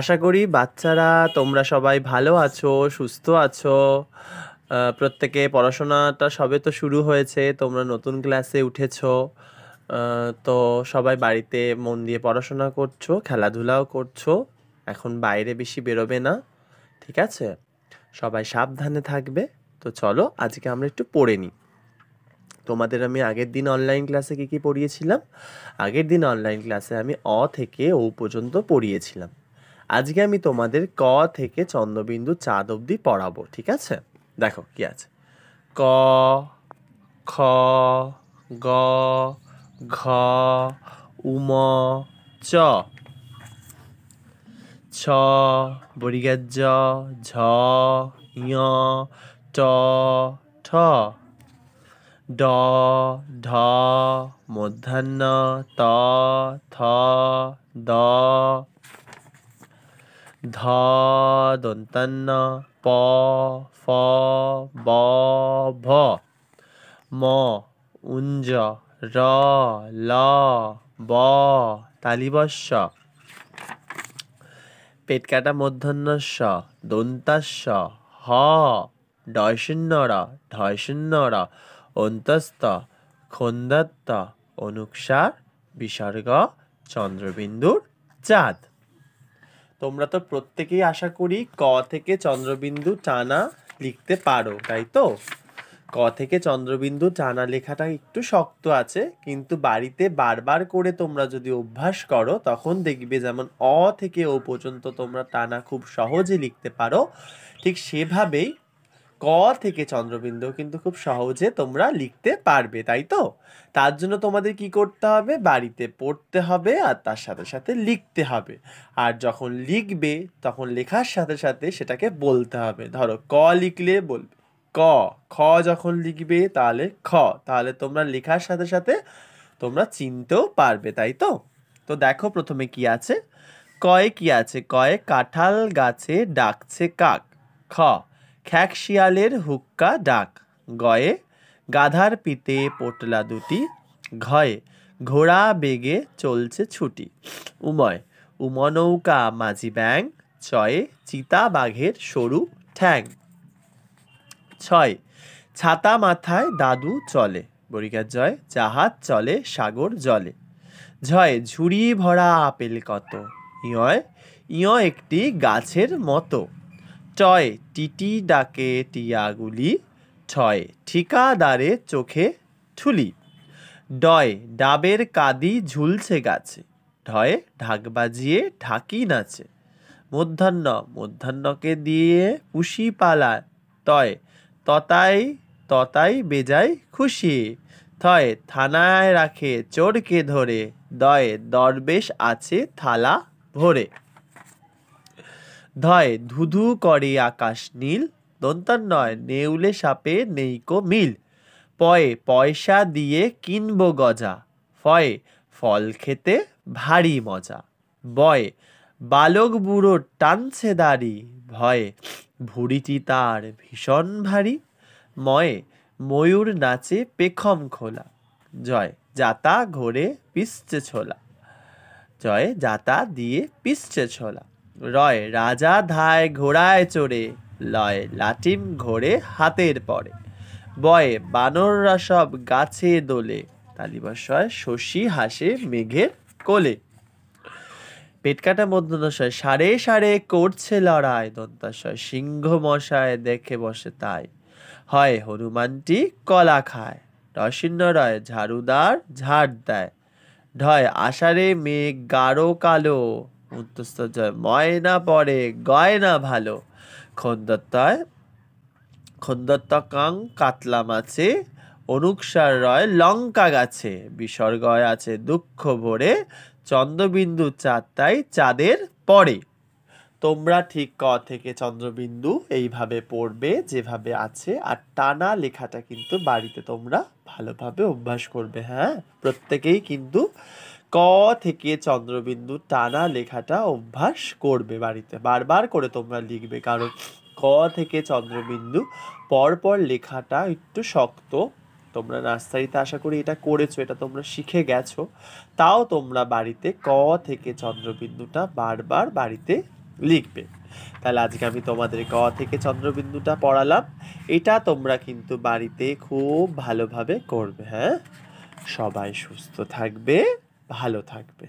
আশা করি বাচ্চারা তোমরা সবাই ভালো আছো সুস্থ আছো প্রত্যেকে পড়াশোনাটা সবে তো শুরু হয়েছে তোমরা নতুন ক্লাসে উঠেছো তো সবাই বাড়িতে মন দিয়ে পড়াশোনা করছো খেলাধুলাও করছো এখন বাইরে বেশি বেরোবে না ঠিক আছে সবাই সাবধানে থাকবে তো চলো আজকে আমরা একটু পড়ে নিই তোমাদের আমি আগের দিন অনলাইন ক্লাসে কী কী পড়িয়েছিলাম আগের দিন অনলাইন ক্লাসে আমি অ থেকে ও পর্যন্ত পড়িয়েছিলাম আজকে আমি তোমাদের ক থেকে চন্দ্রবিন্দু চাঁদ অবধি পড়াবো ঠিক আছে দেখো কি আছে ক খ গ ঘ উম চ ছ জ ঝ ঞ ট ঠ ড ঢ মধ্যাহ্ন ত থ দ ধ দন্তান্ন প ফ ব ভ ম উঞ্জ র ল ব পেটকাটা পেট কাটা হ দন্তাস্য হ ডয়শূন্যর ঢয়শূন্যর অন্তস্ত খন্দাত্ত অনুসার বিসর্গ চন্দ্রবিন্দুর চাঁদ তোমরা তো প্রত্যেকেই আশা করি ক থেকে চন্দ্রবিন্দু টানা লিখতে পারো তাই তো ক থেকে চন্দ্রবিন্দু টানা লেখাটা একটু শক্ত আছে কিন্তু বাড়িতে বারবার করে তোমরা যদি অভ্যাস করো তখন দেখবে যেমন অ থেকে ও পর্যন্ত তোমরা টানা খুব সহজে লিখতে পারো ঠিক সেভাবেই ক থেকে চন্দ্রবিন্দু কিন্তু খুব সহজে তোমরা লিখতে পারবে তাই তো তার জন্য তোমাদের কি করতে হবে বাড়িতে পড়তে হবে আর তার সাথে সাথে লিখতে হবে আর যখন লিখবে তখন লেখার সাথে সাথে সেটাকে বলতে হবে ধরো ক লিখলে বলবে ক খ যখন লিখবে তাহলে খ তাহলে তোমরা লেখার সাথে সাথে তোমরা চিনতেও পারবে তাই তো তো দেখো প্রথমে কি আছে কয়ে কি আছে কয়ে কাঁঠাল গাছে ডাকছে কাক খ খ্যাক শিয়ালের হুক্কা ডাক গয়ে গাধার পিতে পোটলা দুটি ঘয়ে ঘোড়া বেগে চলছে ছুটি উময় উমনৌকা মাঝি ব্যাং চয়ে চিতা বাঘের সরু ঠ্যাং ছয় ছাতা মাথায় দাদু চলে বরিকার জয় জাহাজ চলে সাগর জলে ঝয় ঝুড়ি ভরা আপেল কত ইয় ইয় একটি গাছের মতো টয় টিটি ডাকে টিয়াগুলি ছয় ঠিকাদারে চোখে ঠুলি ডয় ডাবের কাদি ঝুলছে গাছে ঢয় ঢাক বাজিয়ে ঢাকি নাচে মধ্যাহ্ন মধ্যাহ্নকে দিয়ে পুষি পালা তয় ততাই ততাই বেজায় খুশি থয় থানায় রাখে চোরকে ধরে দয়ে দরবেশ আছে থালা ভরে ধয় ধুধু করে আকাশ নীল দন্তার নয় নেউলে সাপে নেইকো মিল পয়ে পয়সা দিয়ে কিনব গজা ফয়ে ফল খেতে ভারী মজা বয়ে বালক বুড়ো টানছে দাড়ি ভয়ে ভুড়িটি তার ভীষণ ভারী ময়ে ময়ূর নাচে পেখম খোলা জয় যাতা ঘোরে পিসছে ছোলা জয় যাতা দিয়ে পিসছে ছোলা রয় রাজা ধায় ঘোড়ায় চড়ে লয় লাটিম ঘোরে হাতের পরে বয়ে বানররা সব গাছে দোলে তালিবাসয় শশী হাসে মেঘের কোলে পেটকাটা মধ্যনশয় সাড়ে সাড়ে করছে লড়াই দন্তাশয় সিংহ মশায় দেখে বসে তাই হয় হনুমানটি কলা খায় রসিন্ন রয় ঝাড়ুদার ঝাড় দেয় ঢয় আষাঢ়ে মেঘ গাঢ় কালো উদ্যস্ত জয় ময়না পরে গয়না ভালো খন্দত্তয় কাং কাতলা মাছে অনুকসার রয় লঙ্কা গাছে বিসর্গয় আছে দুঃখ ভরে চন্দ্রবিন্দু চাঁদ চাঁদের পরে তোমরা ঠিক ক থেকে চন্দ্রবিন্দু এইভাবে পড়বে যেভাবে আছে আর টানা লেখাটা কিন্তু বাড়িতে তোমরা ভালোভাবে অভ্যাস করবে হ্যাঁ প্রত্যেকেই কিন্তু ক থেকে চন্দ্রবিন্দু টানা লেখাটা অভ্যাস করবে বাড়িতে বারবার করে তোমরা লিখবে কারণ ক থেকে চন্দ্রবিন্দু পরপর লেখাটা একটু শক্ত তোমরা নার্সারিতে আশা করি এটা করেছো এটা তোমরা শিখে গেছো তাও তোমরা বাড়িতে ক থেকে চন্দ্রবিন্দুটা বারবার বাড়িতে লিখবে তাহলে আজকে আমি তোমাদের ক থেকে চন্দ্রবিন্দুটা পড়ালাম এটা তোমরা কিন্তু বাড়িতে খুব ভালোভাবে করবে হ্যাঁ সবাই সুস্থ থাকবে ভালো থাকবে